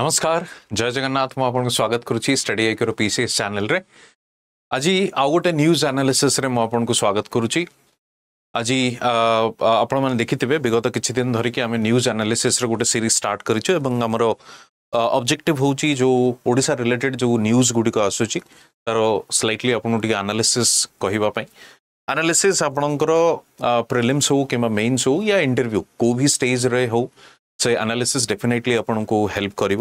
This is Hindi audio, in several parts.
नमस्कार जय जगन्नाथ मुझे आपन स्वागत करू स्टडी आई करो पीसीएस चैनल रे आज आउ गोटे न्यूज आनालीसीस्रे मुझे स्वागत करू आज आपन माने देखिथिबे विगत किछि दिन धरि के न्यूज एनालिसिस गोटे सीरीज स्टार्ट करी छु जो ओडिसा रिलेटेड जो न्यूज गुड़िक को तार स्लैटली तारो स्लाइटली आपन टिक एनालिसिस हो कि मेन्स हो या इंटरव्यू कोई भी स्टेज रे हो से आनालीसीस डेफिनेटली आपको हेल्प कर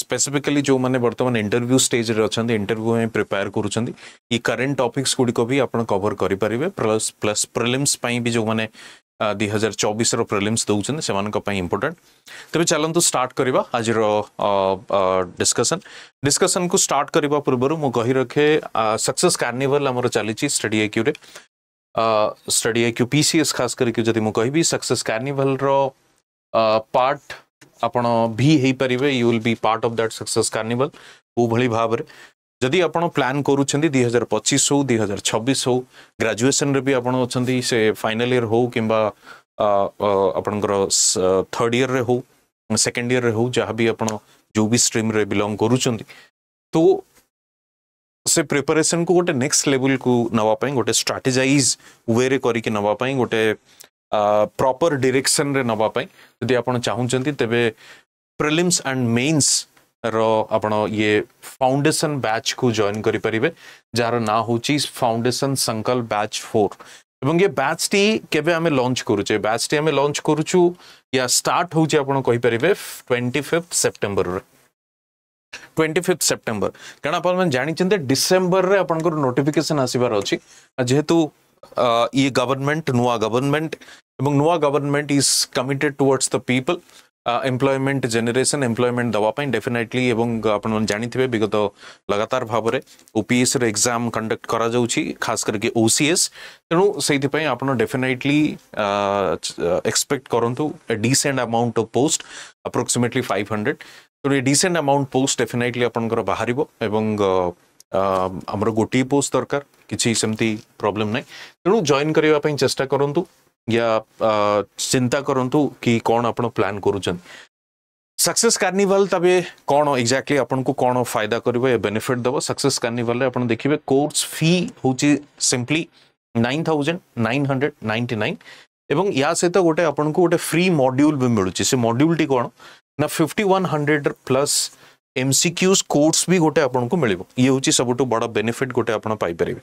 स्पेसीफिकली जो मैंने बर्तमान इंटरव्यू स्टेज अच्छा इंटरव्यू में प्रिपेयर करूछन ई करंट टॉपिक्स भी आप कवर करेंगे प्लस प्लस प्रिलिम्स भी जो माने हजार चौबीस रिलिम्स दउछन से इम्पोर्टाट तेज चलत स्टार्ट करवा आज डिस्कसन डिस्कसन को स्टार्ट करने पूर्व मुझे रखे सक्सेस कार्निवल आम चली स्टडी एक्यू रे स्टडी एक्यू पीसीएस खास करके जदि मु कहि सक्सेस कार्निवल रो पार्ट आपण भी you will part of that success carnival कौ भाव जदि आप प्लां करुँचान दुई हजार पचीस हो दुई हजार छब्बीस हो ग्राजुएसन भी आप फाइनाल इयर हो कि आपण थर्ड इयर हो सेकेंड इयर हो जहाँ भी आप जो भी स्ट्रीम बिलंग कर तो से प्रिपरेशन को गोटे नेक्स्ट लेवल को नवापाई गोटे स्ट्राटेजाइज वे करवाई गोटे प्रपर डिरेक्शन नापाई जदि आप चाहते तेज प्रिलिम्स एंड मेन्स रे फाउंडेसन बैच को जॉन करें जार ना हूँ फाउंडेसन संकल्प बैच फोर एवं ये बैच टी के लंच करुचे बैच टी आम लंच करुचु या स्टार्ट हूँ आप twenty fifth September twenty fifth September कहना आप जानते डिसेम्बर में आप नोटिफिकेसन आसबार अच्छी जेहेतु ये गवर्नमेंट नुआ गवर्नमेंट एवं नुआ government is committed towards the people employment generation employment ଦେବା ପାଇଁ ଡେଫିନେଟଲି ଏବଂ ଆପଣମାନେ ଜାଣିଥିବେ ବିଗତ ଲଗାତାର ଭାବରେ ଓପିଏସ୍ର ଏକ୍ଜାମ୍ କଣ୍ଡକ୍ଟ କରାଯାଉଛି ଖାସ୍ କରିକି ଓ ସି ଏସ୍ ତେଣୁ ସେଇଥିପାଇଁ ଆପଣ ଡେଫିନେଟଲି ଏକ୍ସପେକ୍ଟ କରନ୍ତୁ a decent amount of post approximately five hundred ତେଣୁ a decent amount post definitely ଆପଣଙ୍କର ବାହାରିବ ଏବଂ आमर गोटे पोस्ट दरकार किसी सेमती प्रोब्लेम ना तेणु जॉन करने चेस्टा करूँ या चिंता करूँ कि कौन आप प्लां कर सक्से कार्निवाल तब कौन एक्जाक्टली आपको कौन फायदा कर बेनिफिट दबे सक्से कार्निवाल आप देखिए कोर्स फी हूँ simply nine thousand nine hundred ninety nine या सहित तो गोटे आपको गोटे फ्री मड्यूल भी मिलूँ से मड्यूल टी कौन ना fifty one hundred plus MCQs course भी गोटे आपको मिले ये हूँ सब बड़ बेनिफिट गोटे आपर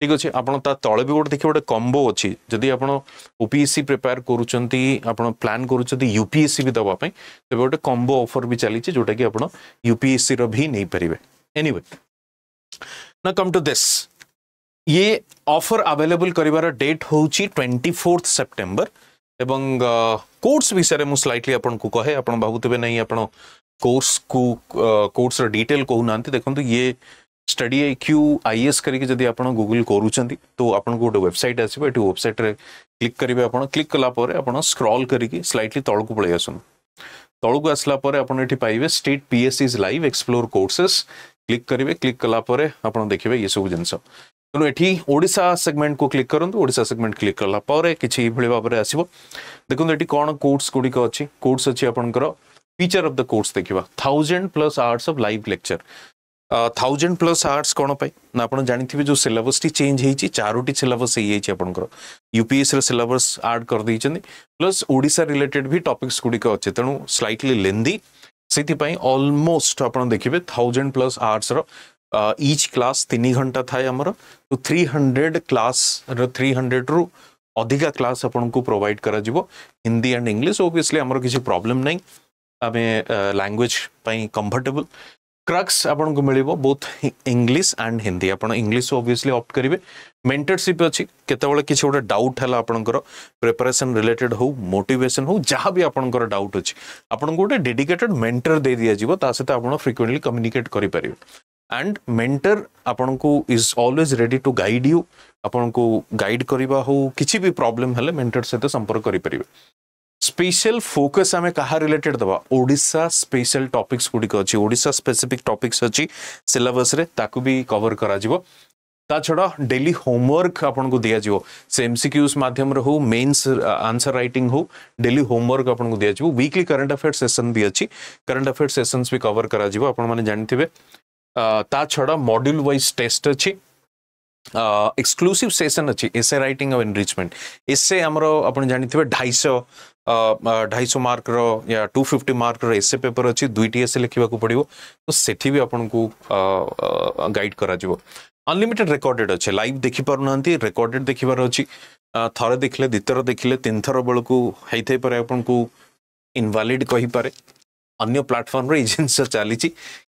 ठीक अच्छे आप तले भी गोटे देखिए गोटे कम्बो अच्छी जदि आप यूपीएससी प्रिपेयर कर प्लां कर यूपीएससी भी दवापी तेज गोटे कम्बो अफर भी चली जोटा कि आप यूपीएससी भी नहीं पारे एनिवे ना कम टू दिस ये ऑफर अवेलेबल करार डेट हूँ ट्वेंटी फोर्थ सेप्टेम्बर एवं कोर्स विषय মু স্লাইটলি आपको कहे आप भावुवे नहीं आप कोर्स को कोर्स डिटेल कहूना देखो तो ये study I Q I S करके आप गुगुल करूँ तो आपको गोटे वेबसाइट आसो ये वेबसाइट क्लिक करेंगे आप क्लिक कलापर आप स्क्रल कर स्लैटली तौक पलि आसन तौक आसला आपे state P S is live explore courses click करेंगे क्लिक कालापर आप देखिए ये सब जिन तेनालीशा सेगमेंट को क्लिक करूँ ओडा सेगमेंट क्लिक कालापर कि भाव में आसो देखते कौन कोर्स गुड़िक अच्छी कोर्स अच्छी आपंकर फिचर अफ द कोर्स देखा thousand plus hours of live lecture thousand plus hours कौन पाए ना आप जानते जो सिलबस टी चेंज होती चारोटी सिलबस होपर यूपीएसर सिलबस आड करदे प्लस ओडा रिलेटेड भी टपिक्स गुड़िक अच्छे तेणु स्लैटली लेंदी से अलमोस्ट आप देखिए thousand plus hours rich class तीन घंटा थाए आमर तो three hundred class three hundred रु अधिका क्लास आपको प्रोवाइड कर हिंदी एंड इंग्लीश ओबियसली आमर किसी प्रोब्लेम नहीं आम लांगुएज कंफर्टेबल क्रक्स आपन को मिल बोथ इंग्लीश एंड हिंदी आप इंग्लीश ओबियसली अप्ट करेंगे मेंटरशिप अच्छी केत किसी गोटे डाउट है आपंकर प्रिपेरेसन रिलेटेड हो मोटेसन हो जहाँ भी आपंकर डाउट अच्छी आपको गोटे डेडिकेटेड मेंटर दे दिज्व ता सहित आप फ्रिक्वेंटली कम्युनिकेट करेंगे एंड मेंटर आपन को is always ready to guide you आपन को गाइड करवा हो किसी भी प्रॉब्लम हेले मेंटर सहित संपर्क करेंगे स्पेशल फोकस आम क्या रिलेटेड दबा ओडा स्पेशल टपिक्स गुड़िक अच्छी ओडा स्पेसिफिक टपिक्स अच्छी सिलेबस भी कवर करा ता छड़ा डेली होमवर्क आपन को दिया एम से एमसीक्यूज माध्यम हो मेन्स आंसर राइटिंग हो डेली होमवर्क आपन को दिया जीवो वीकली करंट अफेयर सेशन भी अच्छी करंट अफेयर सेशंस भी कवर करा जीवो आपन माने जानथिबे ता छड़ा मॉड्यूल वाइज टेस्ट अच्छी एक्सक्लूसिव सेसन अच्छे एसए रईटिंग आउ एनरीचमेंट एसए आमर आप जानते हैं ढाई ढाई सौ मार्क या टू फिफ्टी मार्कर एसए पेपर अच्छी दुईट एसए लिखा पड़ो तो से भी आपन गाइड कर अनलिमिटेड रेकर्डेड अच्छे लाइव देखी ना रेकर्डेड देखार अच्छी थे देखले दुईथर देखिले तीन थर बेलू होते इनवालीड कहीपे अन्य प्लाटफर्म्रे जिनस चली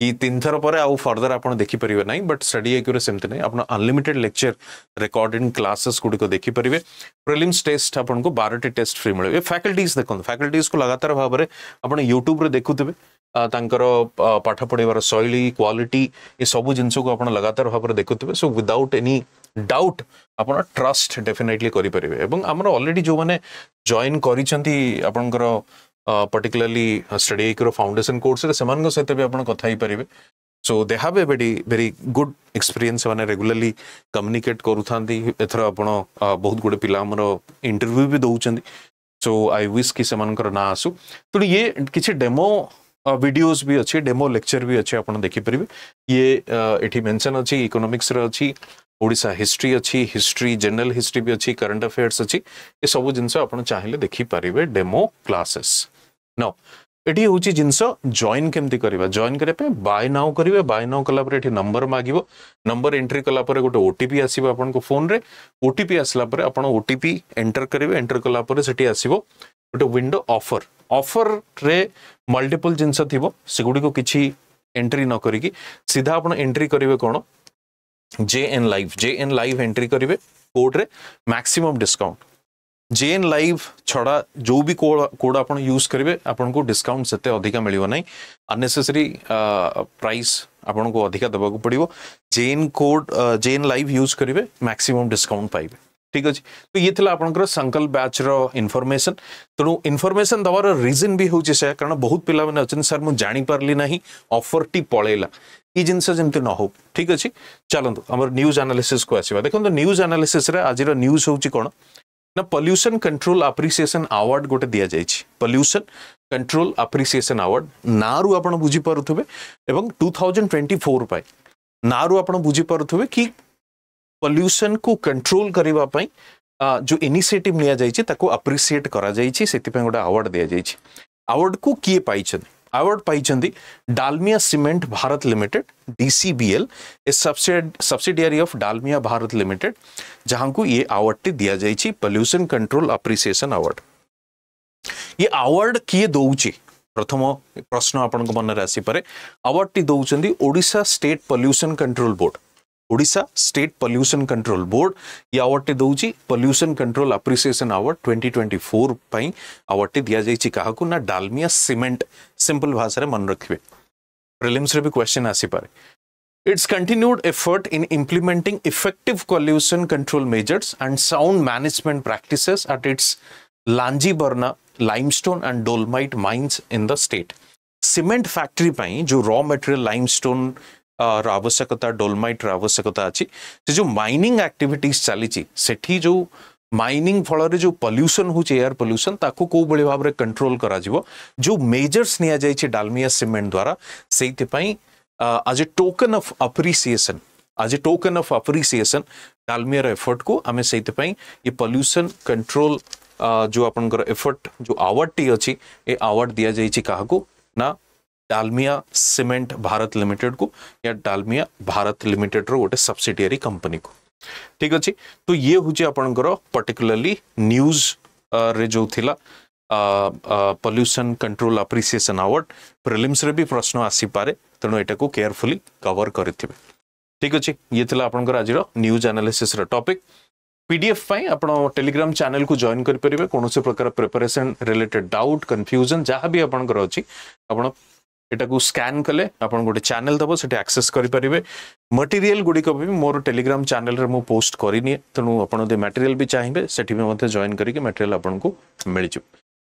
कि तीन थर पर आउ फर्दर आप देखिपर ना बट स्टडी एक्यूरे सेमती ना आप अनलिमिटेड लेक्चर रेकर्डिंग क्लासेस गुड़क देखिपारे प्रिलिम्स टेस्ट आपको बारटी टेस्ट फ्री मिले फैकल्टीज देखो फैकल्टीज को लगातार भाव में आप यूट्यूब देखुवे पाठ पढ़वार शैली क्वाटी ये सब जिन लगातार भाव में देखुवे सो विदउट एनी डाउट आप ट्रस्ट डेफिनेटली करेंगे आमर अलरेडी जो मैंने जॉन कर particularly study across foundation course से सहित भी आज कथ पारे so they have a very very good experience से रेगुलाली कम्युनिकेट करू करूँ एथर आप बहुत गुड पिला इंटरव्यू भी दौरान सो आई विश कि ना आसू तेणु ये किसी डेमो वीडियोस भी अच्छे डेमो लेक्चर भी अच्छे आप देखिपर ये ये मेनसन अच्छी इकोनोमिक्स अच्छी ओडा हिस्ट्री अच्छी हिस्ट्री जनरल हिस्ट्री भी अच्छी करंट अफेयर्स अच्छी ये सब जिन आप चाहिए देखिपर डेमो क्लासेस ᱱᱚ ᱮᱴᱤ ᱦᱩᱪᱤ ᱡᱤᱱᱥᱚ ᱡᱚᱭᱤᱱ ᱠᱮᱢᱛᱤ ᱠᱟᱨᱤᱵᱟ ᱡᱚᱭᱤᱱ ᱠᱟᱨᱮᱯᱮ ᱵᱟᱭᱱᱟᱣ ᱠᱟᱨᱤᱵᱮ ᱵᱟᱭᱱᱟᱣ ᱠᱚᱞᱟᱵᱚᱨᱮᱴᱤ ᱱᱚᱢᱵᱚᱨ ᱢᱟᱜᱤᱵᱚ ᱱᱚᱢᱵᱚᱨ ᱮᱱᱴᱨᱤ ᱠᱚᱞᱟ ᱯᱚᱨᱮ ᱜᱚᱴᱮ ᱚᱴᱤᱯᱤ ᱟᱥᱤᱵᱟ ᱟᱯᱱᱠᱚ ᱯᱷᱚᱱ ᱨᱮ ᱚᱴᱤᱯᱤ ᱟᱥᱞᱟ ᱯᱚᱨᱮ ᱟᱯᱱᱚ ᱚᱴᱤᱯᱤ ᱮᱱᱴᱟᱨ ᱠᱟᱨᱤᱵᱮ ᱮᱱᱴᱟᱨ ᱠᱚᱞᱟ ᱯᱚᱨᱮ ᱥᱮᱴᱤ ᱟᱥᱤᱵᱚ ᱜᱚᱴᱮ ᱣᱤᱱᱰᱚ ᱚᱯᱷᱟᱨ ᱚᱯᱷᱟᱨ ᱨᱮ ᱢᱟલ્ᱴᱤᱯᱞ ᱡᱤᱱ जेएन लाइव छड़ा जो भी कोड कोड आप यूज करेंगे आपको डिस्काउंट से अधिका मिल ना अनेसेसरी प्राइस आपको अधिका देवा पड़ो JN code JN live use करेंगे मैक्सीम डिस्काउंट पाइबे ठीक अच्छे तो ये था आपंकर संकल बैच रनफर्मेसन तेणु तो इनफर्मेसन दबार रिजन भी हूँ से कारण बहुत पिला मैंने सर सार मुझे जापारि ना अफर टी पलैला ये जिनस जमी न हो ठीक अच्छे चलत आम न्यूज आनालीसीस को आसवा देखो न्यूज तो आनालीसीस आज न्यूज हूँ कौन ना पल्यूशन कंट्रोल आप्रिसीएसन आवार्ड गोटे दि जाए पल्यूशन कंट्रोल आप्रिसीएसन आवार्ड ना रु आप बुझीपे एवं टू थाउजेंड ट्वेंटी फोर पर ना रु आप बुझीपे कि पल्यूशन को कंट्रोल करने जो इनिशिएटिव निया कर ताको अप्रिसीएट गोटे अवार्ड दिया जाइए अवार्ड को किए पाई अवार्ड पाई Dalmia cement Bharat limited DCBL a subsidiary of Dalmia Bharat limited जहां को ये अवार्ड टी दिया जाए पल्यूशन कंट्रोल अप्रिसीएसन अवार्ड ये अवार्ड किए दौचे प्रथम प्रश्न आपण मन में आसपा अवार्ड टी दौरान ओडा state pollution control board Odisha state pollution control board यह अवार्डटे दौर pollution control appreciation award twenty twenty four पर अवार्डटे दि जाए क्या ना डालमिया सीमेंट सिंपल भाषा मन रखिए प्रिलिम्स भी क्वेश्चन आसपे it's continued effort in implementing effective pollution control measures and sound management practice at its Lanjiberna limestone and dolomite mines in the state cement factory जो रॉ मेटेरियल लाइम ର ଆବଶ୍ୟକତା ଡୋଲମାଇଟ୍ର ଆବଶ୍ୟକତା ଅଛି ସେ ଯେଉଁ ମାଇନିଂ ଆକ୍ଟିଭିଟିଜ୍ ଚାଲିଛି ସେଠି ଯେଉଁ ମାଇନିଂ ଫଳରେ ଯେଉଁ ପଲ୍ୟୁସନ୍ ହେଉଛି ଏୟାର ପଲ୍ୟୁସନ୍ ତାକୁ କେଉଁଭଳି ଭାବରେ କଣ୍ଟ୍ରୋଲ କରାଯିବ ଯେଉଁ ମେଜର୍ସ ନିଆଯାଇଛି ଡାଲମିଆ ସିମେଣ୍ଟ ଦ୍ୱାରା ସେଇଥିପାଇଁ as a token of appreciation as a token of appreciation ଡାଲମିଆର ଏଫର୍ଟକୁ ଆମେ ସେଇଥିପାଇଁ ଏ ପଲ୍ୟୁସନ୍ କଣ୍ଟ୍ରୋଲ ଯେଉଁ ଆପଣଙ୍କର ଏଫର୍ଟ ଯେଉଁ ଆୱାର୍ଡ଼ଟି ଅଛି ଏ ଆୱାର୍ଡ଼ ଦିଆଯାଇଛି କାହାକୁ ନା डालमिया सीमेंट भारत लिमिटेड को या डालमिया भारत लिमिटेड रोटे गोटे सब्सिडियरी कंपनी को ठीक अच्छे तो ये हूँ आपंकर पर्टिकुलाली न्यूज रे जो थिला pollution control appreciation award prelims रे भी प्रश्न आसीपे तेणु यटा को केयरफुल कवर करेंगे ठीक अच्छे ये आपंकर आज न्यूज आनालीसीस टपिक पीडीएफ पाई आप टेलीग्राम चैनल को जॉइन करेंगे कौन से प्रकार प्रिपेरेसन रिलेटेड डाउट कन्फ्यूजन जहाँ भी आपंकर अच्छी आप এটাକୁ স্ক্যান করলে আপন গটে চ্যানেল দব সেটি অ্যাক্সেস করি পরিবে ম্যাটেরিয়াল গুডি কবি মোর টেলিগ্রাম চ্যানেল রে মো পোস্ট করি নি তনু আপন ম্যাটেরিয়াল বি চাইবে সেটি মথে জয়েন করিকে ম্যাটেরিয়াল আপনক মিলচু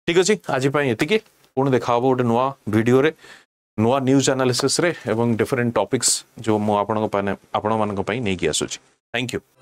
ঠিক আছে আজি পই এতকি কোনে দেখাবো ওটা নয়া ভিডিও রে নয়া নিউজ অ্যানালিসিস রে এবং डिफरेंट টপিকস জো মো আপনক পানে আপন মানক পই নেকি আসুছি থ্যাংক ইউ